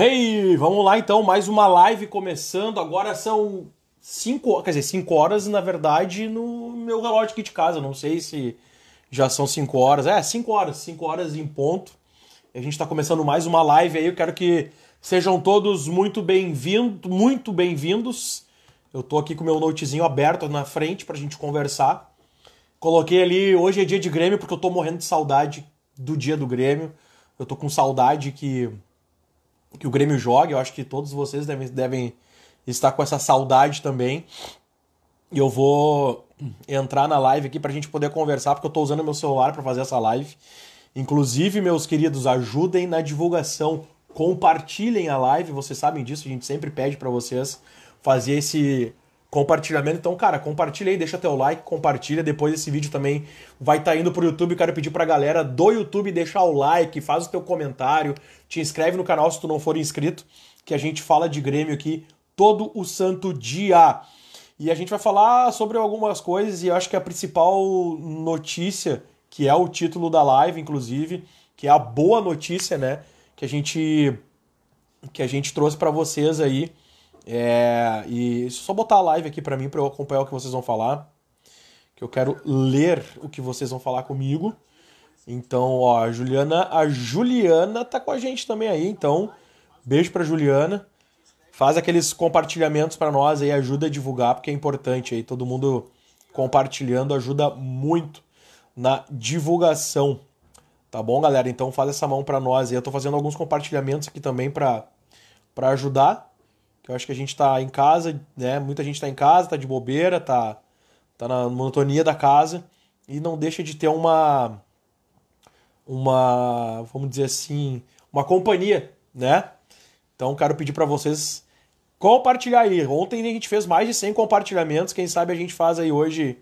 Hey, vamos lá então, mais uma live começando. Agora são 5, quer dizer, 5 horas na verdade no meu relógio aqui de casa. Não sei se já são 5 horas. É, 5 horas, 5 horas em ponto. A gente está começando mais uma live aí. Eu quero que sejam todos muito bem-vindos, muito bem-vindos. Eu tô aqui com meu notezinho aberto na frente para a gente conversar. Coloquei ali, hoje é dia de Grêmio porque eu tô morrendo de saudade do dia do Grêmio. Eu tô com saudade que que o Grêmio jogue. Eu acho que todos vocês devem, devem estar com essa saudade também. E eu vou entrar na live aqui para a gente poder conversar, porque eu estou usando meu celular para fazer essa live. Inclusive, meus queridos, ajudem na divulgação, compartilhem a live, vocês sabem disso, a gente sempre pede para vocês fazer esse compartilhamento. Então, cara, compartilha aí, deixa teu like, compartilha. Depois esse vídeo também vai estar tá indo pro YouTube. Quero pedir pra galera do YouTube deixar o like, faz o teu comentário, te inscreve no canal se tu não for inscrito, que a gente fala de Grêmio aqui todo o santo dia. E a gente vai falar sobre algumas coisas e eu acho que a principal notícia, que é o título da live, inclusive, que é a boa notícia, né, que a gente que a gente trouxe para vocês aí é, e só botar a live aqui para mim para eu acompanhar o que vocês vão falar, que eu quero ler o que vocês vão falar comigo. Então, ó, a Juliana, a Juliana tá com a gente também aí, então beijo para Juliana. Faz aqueles compartilhamentos para nós aí, ajuda a divulgar, porque é importante aí, todo mundo compartilhando ajuda muito na divulgação. Tá bom, galera? Então faz essa mão para nós. E eu tô fazendo alguns compartilhamentos aqui também para para ajudar. Eu acho que a gente está em casa, né? Muita gente está em casa, está de bobeira, está tá na monotonia da casa e não deixa de ter uma uma, vamos dizer assim, uma companhia, né? Então, quero pedir para vocês compartilhar aí. Ontem a gente fez mais de 100 compartilhamentos, quem sabe a gente faz aí hoje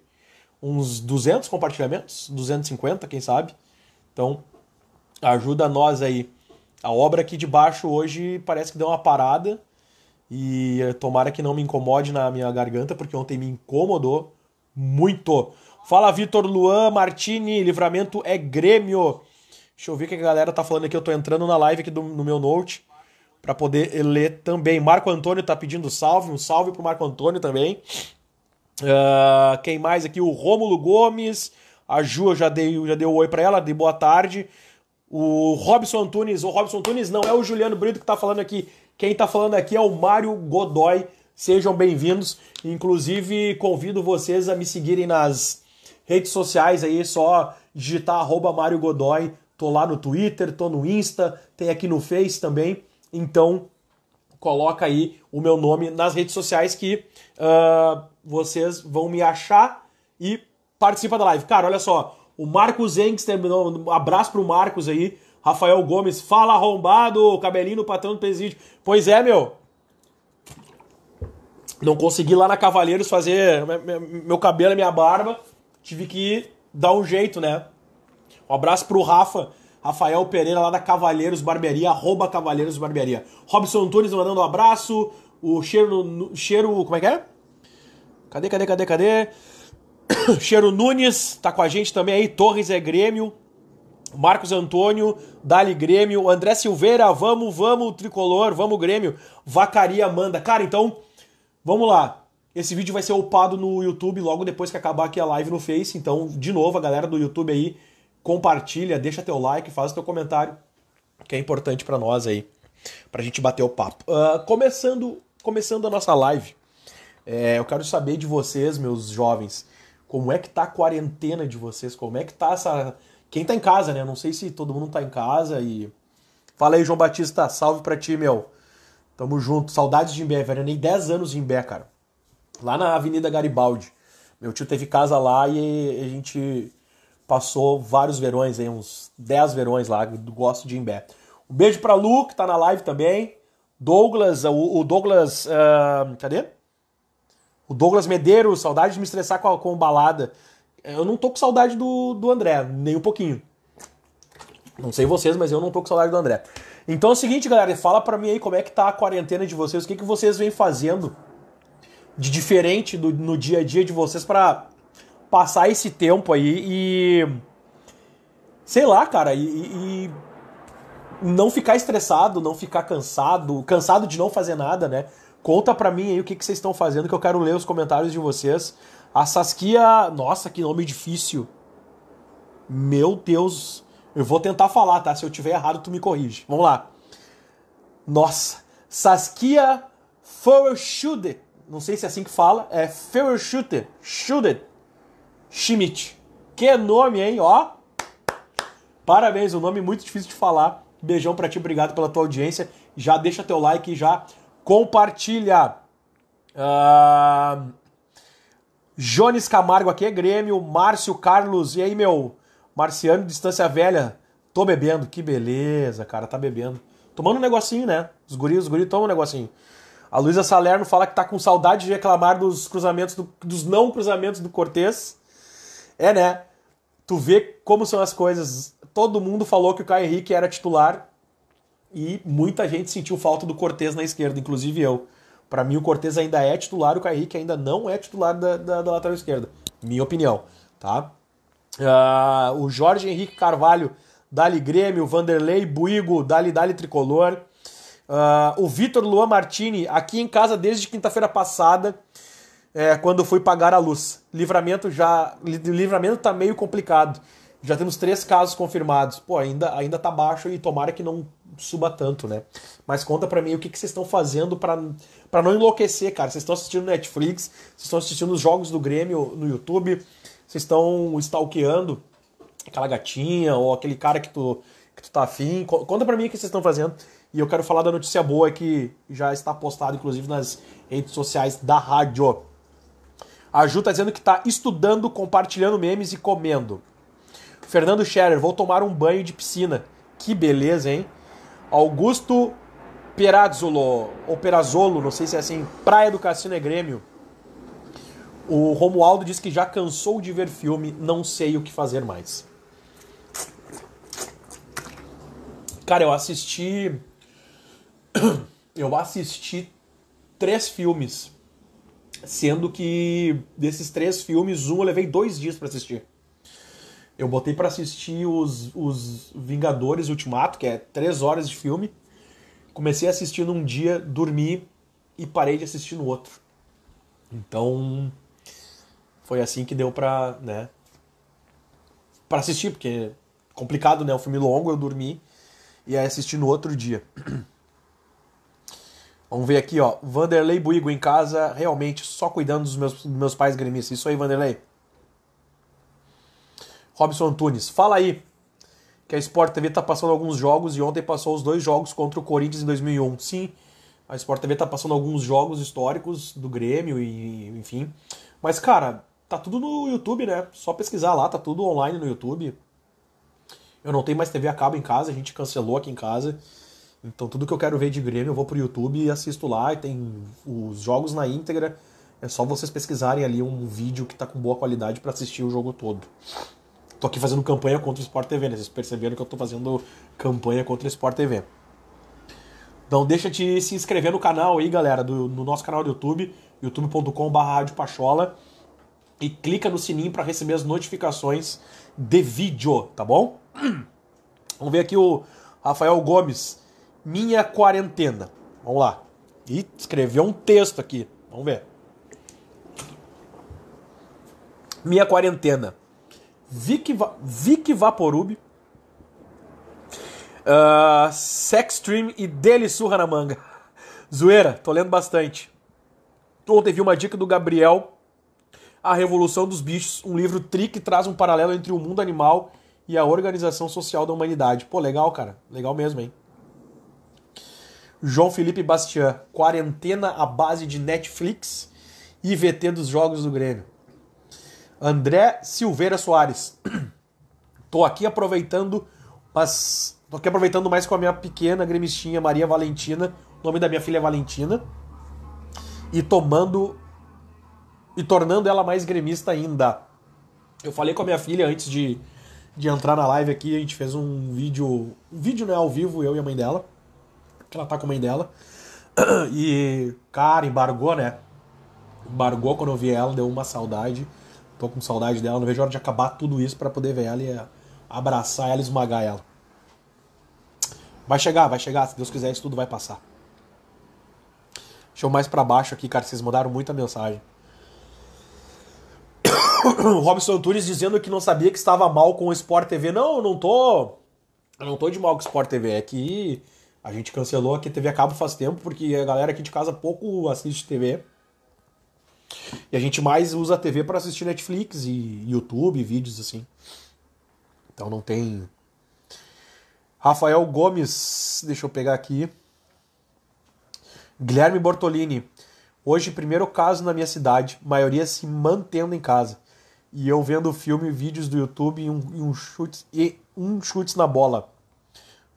uns 200 compartilhamentos, 250, quem sabe. Então, ajuda nós aí. A obra aqui de baixo hoje parece que deu uma parada e eh, tomara que não me incomode na minha garganta, porque ontem me incomodou muito. Fala Vitor Luan Martini, livramento é Grêmio. Deixa eu ver o que a galera tá falando aqui. Eu tô entrando na live aqui do, no meu note para poder eh, ler também. Marco Antônio tá pedindo salve, um salve pro Marco Antônio também. Uh, quem mais aqui? O Rômulo Gomes. A Ju, eu já dei, já dei um oi para ela, de boa tarde. O Robson Antunes, o Robson Antunes não, é o Juliano Brito que tá falando aqui. Quem está falando aqui é o Mário Godoy. Sejam bem-vindos. Inclusive, convido vocês a me seguirem nas redes sociais aí, só digitar arroba Mário Godoy. Tô lá no Twitter, tô no Insta, tem aqui no Face também. Então, coloca aí o meu nome nas redes sociais que uh, vocês vão me achar e participa da live. Cara, olha só, o Marcos Engster, um abraço pro Marcos aí, Rafael Gomes, fala arrombado, cabelinho no patrão do presídio. Pois é, meu. Não consegui lá na Cavaleiros fazer meu cabelo e minha barba. Tive que dar um jeito, né? Um abraço pro Rafa, Rafael Pereira lá da Cavaleiros Barbearia, arroba Cavaleiros Barbearia. Robson Antunes mandando um abraço. O cheiro. Cheiro. Como é que é? Cadê, cadê, cadê, cadê? Cheiro Nunes tá com a gente também aí. Torres é Grêmio. Marcos Antônio, Dali Grêmio, André Silveira, vamos, vamos, Tricolor, vamos Grêmio, Vacaria manda. Cara, então, vamos lá. Esse vídeo vai ser upado no YouTube logo depois que acabar aqui a live no Face, então, de novo, a galera do YouTube aí, compartilha, deixa teu like, faz teu comentário, que é importante para nós aí, pra gente bater o papo. Uh, começando, começando a nossa live, é, eu quero saber de vocês, meus jovens, como é que tá a quarentena de vocês, como é que tá essa quem tá em casa, né? não sei se todo mundo tá em casa e. Fala aí, João Batista, salve pra ti, meu. Tamo junto, saudades de Imbé, velho. nem 10 anos em Imbé, cara. Lá na Avenida Garibaldi. Meu tio teve casa lá e a gente passou vários verões, aí, uns 10 verões lá. Gosto de Imbé. Um beijo pra Lu, que tá na live também. Douglas, o, Douglas. Uh, cadê? O Douglas Medeiros, saudades de me estressar com, a, com balada. Eu não tô com saudade do, do André, nem um pouquinho. Não sei vocês, mas eu não tô com saudade do André. Então é o seguinte, galera, fala para mim aí como é que tá a quarentena de vocês, o que, que vocês vêm fazendo de diferente do, no dia a dia de vocês para passar esse tempo aí e. Sei lá, cara, e, e não ficar estressado, não ficar cansado, cansado de não fazer nada, né? Conta pra mim aí o que, que vocês estão fazendo, que eu quero ler os comentários de vocês. A Saskia. Nossa, que nome difícil. Meu Deus. Eu vou tentar falar, tá? Se eu tiver errado, tu me corrige. Vamos lá. Nossa. Saskia Feuerschude. Não sei se é assim que fala. É Feuerschude. Schude. Schmidt. Que nome, hein? Ó. Parabéns, um nome muito difícil de falar. Beijão pra ti, obrigado pela tua audiência. Já deixa teu like e já compartilha. Uh... Jones Camargo aqui é Grêmio. Márcio Carlos, e aí, meu? Marciano, distância velha. Tô bebendo, que beleza, cara, tá bebendo. Tomando um negocinho, né? Os guris, os guris tomam um negocinho. A Luísa Salerno fala que tá com saudade de reclamar dos cruzamentos, do, dos não cruzamentos do Cortez. É, né? Tu vê como são as coisas. Todo mundo falou que o Caio Henrique era titular e muita gente sentiu falta do Cortez na esquerda, inclusive eu. Para mim, o Cortez ainda é titular, o Kaique ainda não é titular da, da, da lateral esquerda. Minha opinião, tá? Uh, o Jorge Henrique Carvalho, Dali Grêmio, Vanderlei Buigo, Dali Dali Tricolor. Uh, o Vitor Luan Martini, aqui em casa desde quinta-feira passada, é, quando fui pagar a luz. Livramento já. Livramento tá meio complicado. Já temos três casos confirmados. Pô, ainda, ainda tá baixo e tomara que não suba tanto, né? Mas conta para mim o que, que vocês estão fazendo para não enlouquecer, cara. Vocês estão assistindo Netflix, vocês estão assistindo os jogos do Grêmio no YouTube, vocês estão stalkeando aquela gatinha ou aquele cara que tu, que tu tá afim. Conta para mim o que vocês estão fazendo. E eu quero falar da notícia boa que já está postada, inclusive, nas redes sociais da rádio. A Ju tá dizendo que tá estudando, compartilhando memes e comendo. Fernando Scherer, vou tomar um banho de piscina. Que beleza, hein? Augusto Perazzolo, ou Perazzolo, não sei se é assim, Praia do Cassino é Grêmio. O Romualdo diz que já cansou de ver filme, não sei o que fazer mais. Cara, eu assisti. Eu assisti três filmes. Sendo que desses três filmes, um eu levei dois dias para assistir. Eu botei para assistir os, os Vingadores Ultimato, que é três horas de filme. Comecei a assistir num dia, dormi e parei de assistir no outro. Então foi assim que deu pra, né, pra assistir, porque é complicado, né, um filme longo, eu dormi e aí assisti no outro dia. Vamos ver aqui, ó, Vanderlei Buigo em casa, realmente só cuidando dos meus, dos meus pais gremistas. Isso aí, Vanderlei. Robson Antunes, fala aí que a Sport TV está passando alguns jogos e ontem passou os dois jogos contra o Corinthians em 2001. Sim, a Sport TV está passando alguns jogos históricos do Grêmio e enfim. Mas cara, tá tudo no YouTube, né? Só pesquisar lá, tá tudo online no YouTube. Eu não tenho mais TV a cabo em casa, a gente cancelou aqui em casa. Então tudo que eu quero ver de Grêmio eu vou pro YouTube e assisto lá. E tem os jogos na íntegra. É só vocês pesquisarem ali um vídeo que tá com boa qualidade para assistir o jogo todo tô aqui fazendo campanha contra o Sport TV, né? Vocês perceberam que eu tô fazendo campanha contra o Sport TV. Então deixa de se inscrever no canal aí, galera, do, no nosso canal do YouTube, youtube.com.br Pachola e clica no sininho para receber as notificações de vídeo, tá bom? Vamos ver aqui o Rafael Gomes, minha quarentena. Vamos lá. E escreveu um texto aqui. Vamos ver. Minha quarentena Vic, Va Vic Vaporub, uh, ah, Sexstream e Dele Surra na Manga. Zoeira, tô lendo bastante. Ontem vi uma dica do Gabriel, A Revolução dos Bichos, um livro tri que traz um paralelo entre o mundo animal e a organização social da humanidade. Pô, legal, cara. Legal mesmo, hein? João Felipe Bastian, quarentena à base de Netflix e VT dos jogos do Grêmio. André Silveira Soares. Tô aqui aproveitando, mas tô aqui aproveitando mais com a minha pequena gremistinha Maria Valentina. O nome da minha filha é Valentina. E tomando e tornando ela mais gremista ainda. Eu falei com a minha filha antes de, de entrar na live aqui, a gente fez um vídeo, um vídeo né, ao vivo, eu e a mãe dela, que ela tá com a mãe dela. E, cara, embargou, né? Embargou quando eu vi ela, deu uma saudade. Tô com saudade dela, não vejo a hora de acabar tudo isso para poder ver ela e é, abraçar ela e esmagar ela. Vai chegar, vai chegar, se Deus quiser, isso tudo vai passar. Deixa eu mais para baixo aqui, cara, vocês mandaram muita mensagem. Robson Antunes dizendo que não sabia que estava mal com o Sport TV. Não, eu não tô. Eu não tô de mal com o Sport TV. É que a gente cancelou aqui a TV a cabo faz tempo, porque a galera aqui de casa pouco assiste TV. E a gente mais usa a TV para assistir Netflix e YouTube, vídeos assim. Então não tem. Rafael Gomes, deixa eu pegar aqui. Guilherme Bortolini. Hoje, primeiro caso na minha cidade, maioria se mantendo em casa. E eu vendo filme, vídeos do YouTube e um, e um chute e um chute na bola.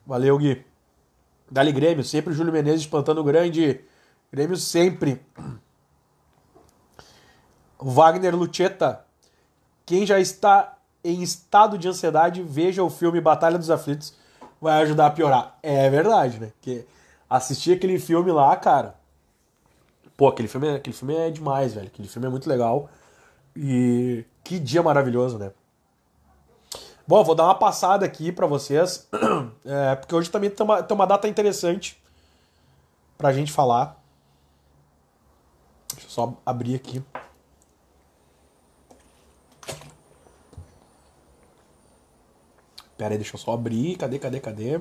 Valeu, Gui. Dali Grêmio, sempre Júlio Menezes plantando grande. Grêmio sempre. Wagner Lucchetta. Quem já está em estado de ansiedade, veja o filme Batalha dos Aflitos, vai ajudar a piorar. É verdade, né? Porque assistir aquele filme lá, cara. Pô, aquele filme, é, aquele filme é demais, velho. Aquele filme é muito legal. E que dia maravilhoso, né? Bom, vou dar uma passada aqui para vocês, é, porque hoje também tem uma, tem uma data interessante pra gente falar. Deixa eu só abrir aqui. Pera aí, deixa eu só abrir. Cadê, cadê, cadê?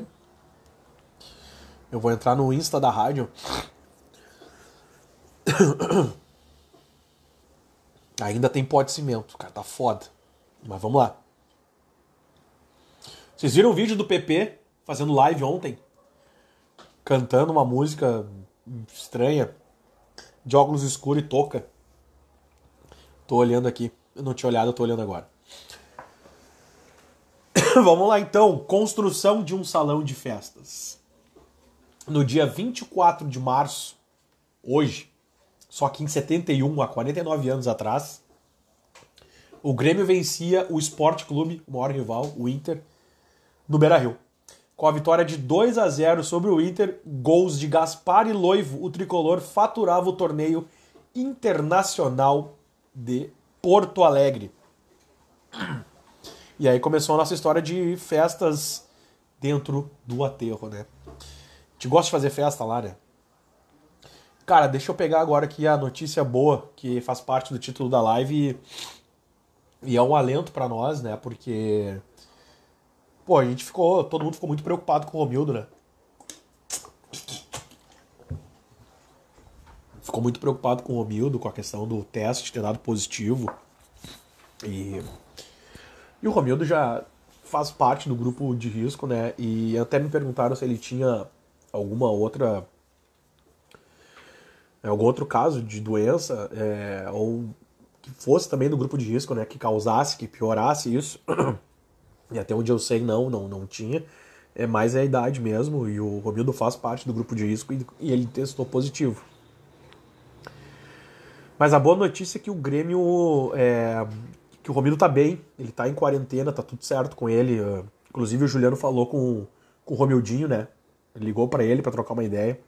Eu vou entrar no Insta da rádio. Ainda tem pó de cimento, cara, tá foda. Mas vamos lá. Vocês viram o vídeo do PP fazendo live ontem? Cantando uma música estranha, de óculos escuros e touca. Tô olhando aqui. Eu não tinha olhado, eu tô olhando agora. Vamos lá então, construção de um salão de festas. No dia 24 de março, hoje, só que em 71, há 49 anos atrás, o Grêmio vencia o Sport Clube, o maior rival, o Inter, no Beira-Rio. Com a vitória de 2 a 0 sobre o Inter, gols de Gaspar e Loivo, o tricolor faturava o torneio internacional de Porto Alegre. E aí começou a nossa história de festas dentro do aterro, né? Te gosta de fazer festa lá, né? Cara, deixa eu pegar agora aqui a notícia boa que faz parte do título da live e, e é um alento para nós, né? Porque pô, a gente ficou, todo mundo ficou muito preocupado com o Romildo, né? Ficou muito preocupado com o Romildo, com a questão do teste ter dado positivo. E e o Romildo já faz parte do grupo de risco, né? E até me perguntaram se ele tinha alguma outra. É, algum outro caso de doença, é, ou que fosse também do grupo de risco, né? Que causasse, que piorasse isso. E até onde eu sei, não, não, não tinha. É mais a idade mesmo, e o Romildo faz parte do grupo de risco e, e ele testou positivo. Mas a boa notícia é que o Grêmio é, que o Romildo tá bem, ele tá em quarentena, tá tudo certo com ele. Ah, inclusive o Juliano falou com, com o Romildinho, né? ligou para ele para trocar uma ideia.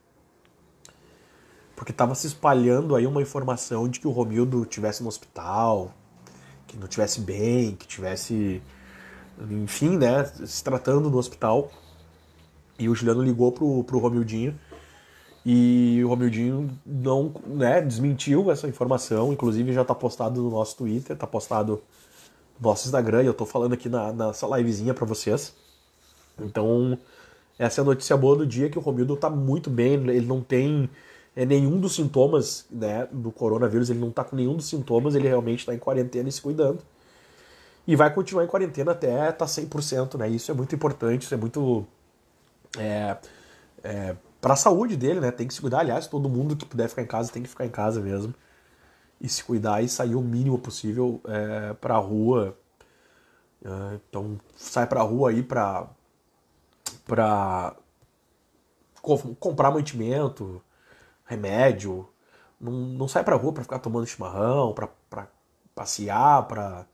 Porque tava se espalhando aí uma informação de que o Romildo tivesse no hospital, que não tivesse bem, que tivesse enfim, né, se tratando no hospital. E o Juliano ligou pro, pro Romildinho e o Romildinho não, né, desmentiu essa informação, inclusive já está postado no nosso Twitter, está postado no nosso Instagram, e eu estou falando aqui na, nessa livezinha para vocês. Então, essa é a notícia boa do dia, que o Romildo está muito bem, ele não tem é, nenhum dos sintomas né, do coronavírus, ele não está com nenhum dos sintomas, ele realmente está em quarentena e se cuidando. E vai continuar em quarentena até estar tá 100%, né? Isso é muito importante, isso é muito... É, é, para a saúde dele, né? Tem que se cuidar, aliás, todo mundo que puder ficar em casa tem que ficar em casa mesmo e se cuidar e sair o mínimo possível é, para a rua. É, então sai para a rua aí para para comprar mantimento, remédio. Não, não sai para a rua para ficar tomando chimarrão, para passear, para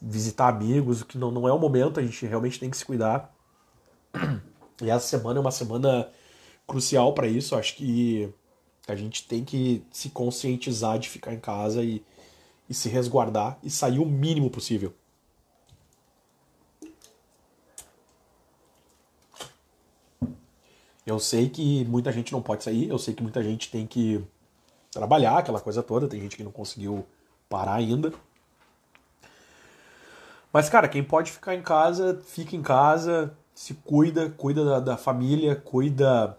visitar amigos, que não, não é o momento, a gente realmente tem que se cuidar. E essa semana é uma semana crucial para isso. Acho que a gente tem que se conscientizar de ficar em casa e, e se resguardar e sair o mínimo possível. Eu sei que muita gente não pode sair, eu sei que muita gente tem que trabalhar, aquela coisa toda, tem gente que não conseguiu parar ainda. Mas, cara, quem pode ficar em casa, fica em casa, se cuida, cuida da, da família, cuida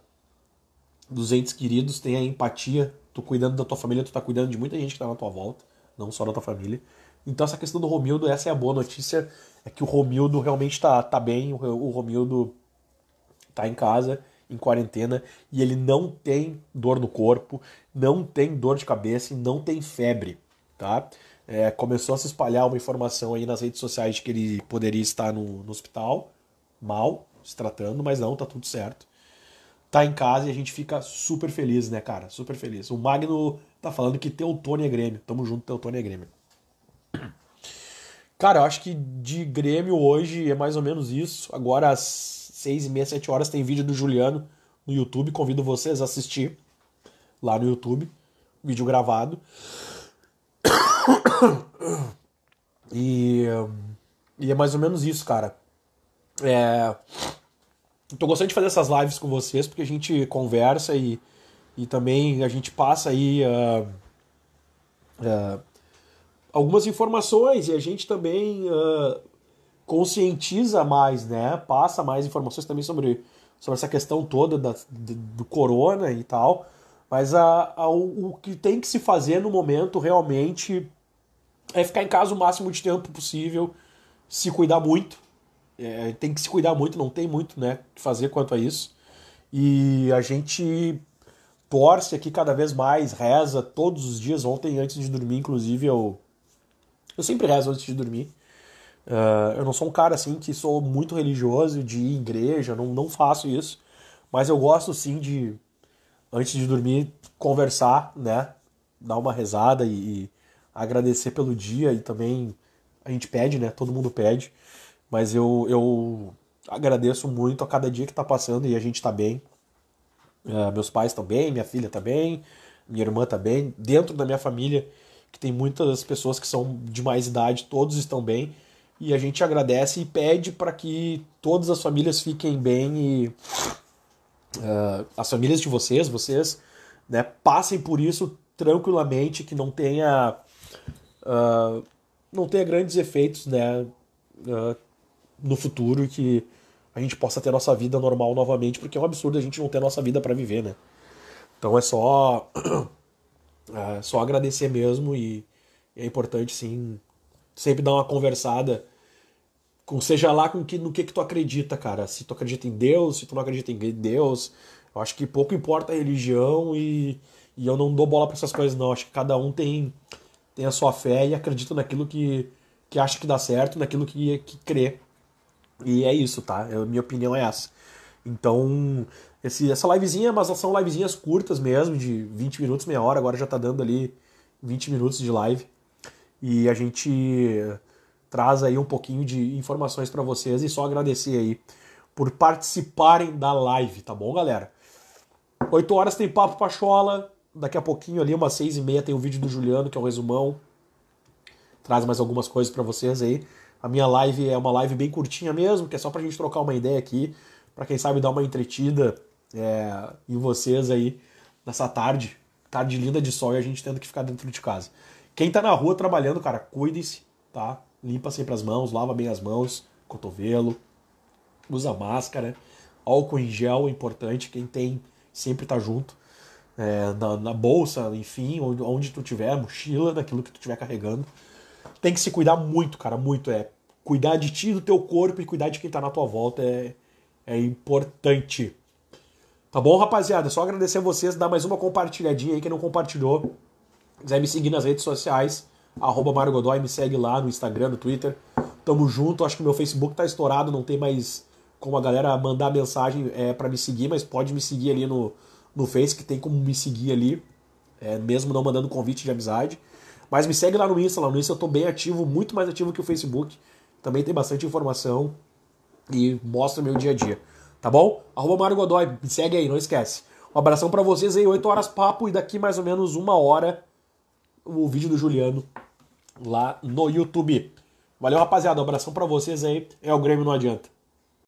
dos entes queridos, tenha empatia. Tu cuidando da tua família, tu tá cuidando de muita gente que tá na tua volta, não só da tua família. Então essa questão do Romildo, essa é a boa notícia, é que o Romildo realmente tá, tá bem, o Romildo tá em casa, em quarentena, e ele não tem dor no corpo, não tem dor de cabeça e não tem febre, tá? É, começou a se espalhar uma informação aí nas redes sociais de que ele poderia estar no, no hospital, mal, se tratando, mas não, tá tudo certo tá em casa e a gente fica super feliz, né, cara? Super feliz. O Magno tá falando que Tony é Grêmio. Tamo junto, Tony é Grêmio. Cara, eu acho que de Grêmio hoje é mais ou menos isso. Agora às seis e meia, sete horas tem vídeo do Juliano no YouTube. Convido vocês a assistir lá no YouTube. Vídeo gravado. E, hum, e é mais ou menos isso, cara. É Tô gostando de fazer essas lives com vocês, porque a gente conversa e, e também a gente passa aí uh, uh, algumas informações e a gente também uh, conscientiza mais, né? Passa mais informações também sobre, sobre essa questão toda da, de, do corona e tal. Mas a, a, o, o que tem que se fazer no momento realmente é ficar em casa o máximo de tempo possível, se cuidar muito, é, tem que se cuidar muito, não tem muito né, que fazer quanto a isso. E a gente torce aqui cada vez mais, reza todos os dias. Ontem, antes de dormir, inclusive, eu, eu sempre rezo antes de dormir. Uh, eu não sou um cara assim que sou muito religioso de ir em igreja, não, não faço isso. Mas eu gosto sim de, antes de dormir, conversar, né? Dar uma rezada e, e agradecer pelo dia e também a gente pede, né? Todo mundo pede. Mas eu, eu agradeço muito a cada dia que está passando e a gente está bem. É, meus pais estão bem, minha filha está bem, minha irmã está bem. Dentro da minha família, que tem muitas pessoas que são de mais idade, todos estão bem. E a gente agradece e pede para que todas as famílias fiquem bem e uh, as famílias de vocês, vocês, né, passem por isso tranquilamente, que não tenha, uh, não tenha grandes efeitos, né, ah, no futuro que a gente possa ter nossa vida normal novamente, porque é um absurdo a gente não ter nossa vida para viver, né? Então é só é só agradecer mesmo e é importante sim sempre dar uma conversada com seja lá com que no que que tu acredita, cara. Se tu acredita em Deus, se tu não acredita em Deus, eu acho que pouco importa a religião e, e eu não dou bola para essas coisas não. Eu acho que cada um tem tem a sua fé e acredita naquilo que que acha que dá certo, naquilo que que crê. E é isso, tá? É, minha opinião é essa. Então, esse, essa livezinha, é mas são livezinhas curtas mesmo, de 20 minutos, meia hora, agora já tá dando ali 20 minutos de live. E a gente traz aí um pouquinho de informações para vocês e só agradecer aí por participarem da live, tá bom, galera? 8 horas tem Papo Pachola, daqui a pouquinho ali, umas 6 e meia, tem o vídeo do Juliano, que é o resumão. Traz mais algumas coisas para vocês aí. A minha live é uma live bem curtinha mesmo, que é só pra gente trocar uma ideia aqui, para quem sabe dar uma entretida é, em vocês aí nessa tarde, tarde linda de sol e a gente tendo que ficar dentro de casa. Quem tá na rua trabalhando, cara, cuide-se, tá? Limpa sempre as mãos, lava bem as mãos, cotovelo, usa máscara, álcool em gel é importante, quem tem sempre tá junto. É, na, na, bolsa, enfim, onde, onde tu tiver, mochila, daquilo que tu tiver carregando tem que se cuidar muito, cara, muito. É cuidar de ti, do teu corpo e cuidar de quem tá na tua volta é, é importante. Tá bom, rapaziada? Só agradecer a vocês, dar mais uma compartilhadinha aí, quem não compartilhou. Quiser me seguir nas redes sociais, arroba me segue lá no Instagram, no Twitter. Tamo junto, acho que meu Facebook tá estourado, não tem mais como a galera mandar mensagem é, para me seguir, mas pode me seguir ali no, no Face, que tem como me seguir ali, é, mesmo não mandando convite de amizade. Mas me segue lá no Insta, lá no Insta eu tô bem ativo, muito mais ativo que o Facebook. Também tem bastante informação e mostra o meu dia a dia. Tá bom? Arroba Mário Godoy, me segue aí, não esquece. Um abração para vocês aí, 8 horas papo e daqui mais ou menos uma hora o vídeo do Juliano lá no YouTube. Valeu, rapaziada. Um abração para vocês aí. É o Grêmio, não adianta.